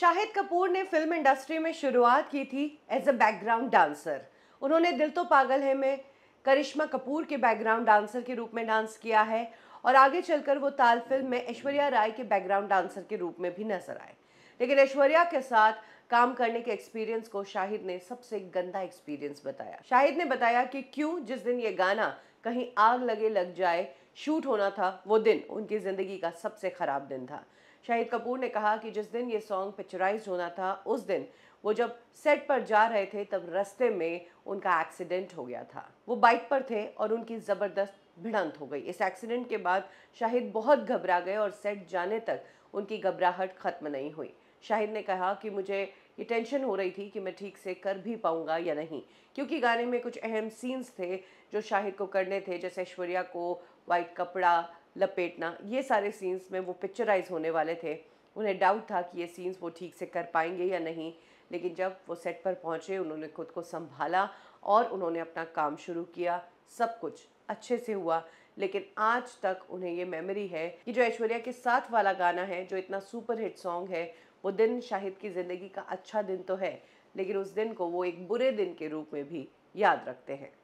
शाहिद कपूर ने film industry में शुरुआत की थी एज अ बैकग्राउंड डांसर उन्होंने दिल तो पागल है में करिश्मा कपूर के बैकग्राउंड डांसर के रूप में डांस किया है और आगे चलकर वो ताल फिल्म में ऐश्वर्या राय के बैकग्राउंड डांसर के रूप में भी नजर आए लेकिन ऐश्वर्या के साथ काम करने के एक्सपीरियंस को शाहिद ने सबसे गंदा एक्सपीरियंस बताया शाहिद ने बताया कि क्यों जिस दिन ये गाना कहीं आग लगे लग जाए शूट होना था वो दिन उनकी ज़िंदगी का सबसे ख़राब दिन था शाहिद कपूर ने कहा कि जिस दिन ये सॉन्ग पिक्चराइज होना था उस दिन वो जब सेट पर जा रहे थे तब रास्ते में उनका एक्सीडेंट हो गया था वो बाइक पर थे और उनकी ज़बरदस्त भिड़ंत हो गई इस एक्सीडेंट के बाद शाहिद बहुत घबरा गए और सेट जाने तक उनकी घबराहट खत्म नहीं हुई शाहिद ने कहा कि मुझे ये टेंशन हो रही थी कि मैं ठीक से कर भी पाऊँगा या नहीं क्योंकि गाने में कुछ अहम सीन्स थे जो शाहिद को करने थे जैसे ऐश्वर्या को वाइट कपड़ा लपेटना ये सारे सीन्स में वो पिक्चराइज होने वाले थे उन्हें डाउट था कि ये सीन्स वो ठीक से कर पाएंगे या नहीं लेकिन जब वो सेट पर पहुँचे उन्होंने खुद को संभाला और उन्होंने अपना काम शुरू किया सब कुछ अच्छे से हुआ लेकिन आज तक उन्हें ये मेमोरी है कि जो ऐश्वर्या के साथ वाला गाना है जो इतना सुपर हिट सॉन्ग है वो दिन शाहिद की ज़िंदगी का अच्छा दिन तो है लेकिन उस दिन को वो एक बुरे दिन के रूप में भी याद रखते हैं